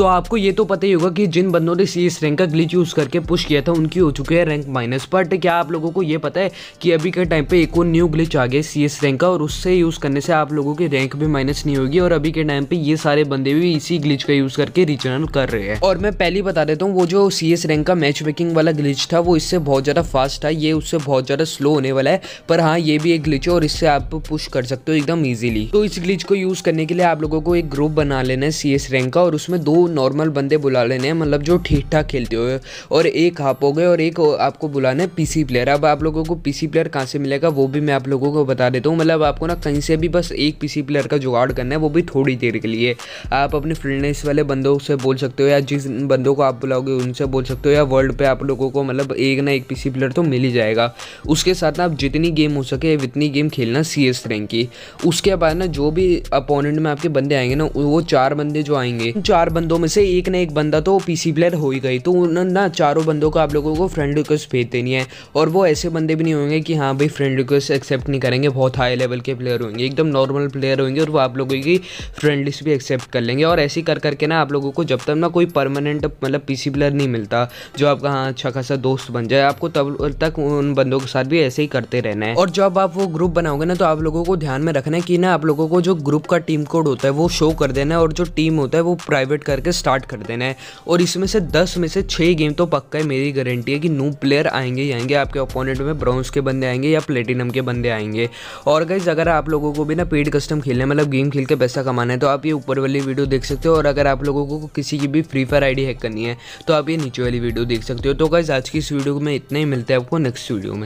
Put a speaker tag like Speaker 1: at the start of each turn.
Speaker 1: तो आपको ये तो पता ही होगा कि जिन बंदों ने सी रैंक का ग्लिच यूज़ करके पुश किया था उनकी हो चुकी है रैंक माइनस बट क्या आप लोगों को ये पता है कि अभी के टाइम पे एक और न्यू ग्लिच आ गया सी रैंक का और उससे यूज़ करने से आप लोगों की रैंक भी माइनस नहीं होगी और अभी के टाइम पे ये सारे बंदे भी इसी ग्लिच का यूज़ करके रिचर्न कर रहे हैं और मैं पहले बता देता हूँ वो जो सी रैंक का मैच मेकिंग वाला ग्लिच था वो इससे बहुत ज़्यादा फास्ट था ये उससे बहुत ज़्यादा स्लो होने वाला है पर हाँ ये भी एक ग्लिच है और इससे आप पुश कर सकते हो एकदम ईजिली तो इस ग्लिच को यूज़ करने के लिए आप लोगों को एक ग्रुप बना लेना है सी रैंक का और उसमें दो नॉर्मल बंदे बुला लेने हैं मतलब जो ठीक ठाक खेलते हो और एक आप हो गए और एक आपको बुलाना है पीसी प्लेयर अब आप लोगों को पीसी प्लेयर कहाँ से मिलेगा वो भी मैं आप लोगों को बता देता हूँ मतलब आपको ना कहीं से भी बस एक पीसी प्लेयर का जुगाड़ करना है वो भी थोड़ी देर के लिए आप अपने फ्रेंडनेस वाले बंदों से बोल सकते हो या जिस बंदों को आप बुलाओगे उनसे बोल सकते हो या वर्ल्ड पे आप लोगों को मतलब एक ना एक पीसी प्लेयर तो मिल ही जाएगा उसके साथ ना आप जितनी गेम हो सके उतनी गेम खेलना सी एस रैंक की उसके बाद ना जो भी अपोनेंट में आपके बंदे आएंगे ना वो चार बंदे जो आएंगे चार बंदे बंदों में से एक ना एक बंदा तो पीसी प्लेयर हो ही गई तो उन ना चारों बंदों को आप लोगों को फ्रेंड रिक्वेस्ट भेज देनी है और वो ऐसे बंदे भी नहीं होंगे कि हाँ भाई फ्रेंड रिक्वेस्ट एक्सेप्ट नहीं करेंगे बहुत हाई लेवल के प्लेयर होंगे एकदम नॉर्मल प्लेयर होंगे और वो आप लोगों की फ्रेंड लिस्ट भी एक्सेप्ट कर लेंगे और ऐसे कर करके ना आप लोगों को जब तक ना कोई परमानेंट मतलब सी प्लेयर नहीं मिलता जो आपका हाँ अच्छा खासा दोस्त बन जाए आपको तब तक उन बंदों के साथ भी ऐसे ही करते रहना है और जब आप वो ग्रुप बनाओगे ना तो आप लोगों को ध्यान में रखना है कि ना आप लोगों को जो ग्रुप का टीम कोड होता है वो शो कर देना है और जो टीम होता है वो प्राइवेट कर करके स्टार्ट कर देना है और इसमें से दस में से छः गेम तो पक्का है मेरी गारंटी है कि न्यू प्लेयर आएंगे ही आएंगे आपके ओपोनेंट में ब्राउन्स के बंदे आएंगे या प्लेटिनम के बंदे आएंगे और गाइज अगर आप लोगों को भी ना पेड कस्टम खेलना मतलब गेम खेल के पैसा कमाना है तो आप ये ऊपर वाली वीडियो देख सकते हो और अगर आप लोगों को किसी की भी फ्री फायर आईडी हैक करनी है तो आप ये नीचे वाली वीडियो देख सकते हो तो गाइज आज की इस वीडियो में इतना ही मिलता है आपको नेक्स्ट वीडियो में